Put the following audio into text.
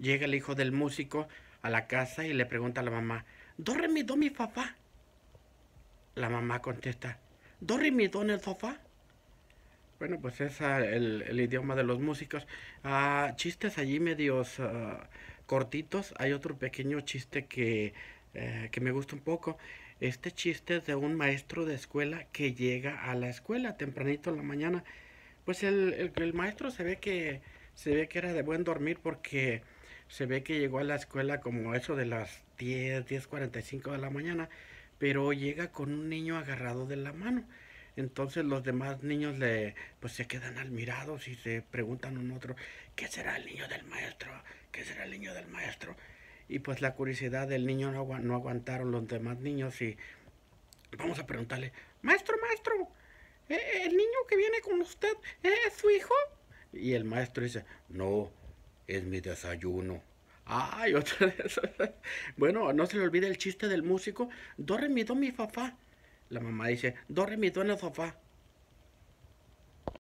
Llega el hijo del músico a la casa y le pregunta a la mamá, "Dorre mi do mi papá? La mamá contesta, "¿Dorre mi do en el sofá? Bueno, pues es ah, el, idioma de los músicos. Ah, chistes allí medios ah, cortitos. Hay otro pequeño chiste que, eh, que me gusta un poco. Este chiste es de un maestro de escuela que llega a la escuela tempranito en la mañana. Pues el, el maestro se ve que se ve que era de buen dormir porque se ve que llegó a la escuela como eso de las 10, 10.45 de la mañana, pero llega con un niño agarrado de la mano. Entonces los demás niños le, pues se quedan admirados y se preguntan un otro, ¿qué será el niño del maestro? ¿Qué será el niño del maestro? Y pues la curiosidad del niño no, aguantaron los demás niños y vamos a preguntarle, maestro, maestro, ¿e, ¿el niño que viene con usted es su hijo? Y el maestro dice, no, es mi desayuno. Ay, otra vez. bueno, no se le olvide el chiste del músico. Do, mi, do, mi, La mamá dice, do, mi, do, en el sofá.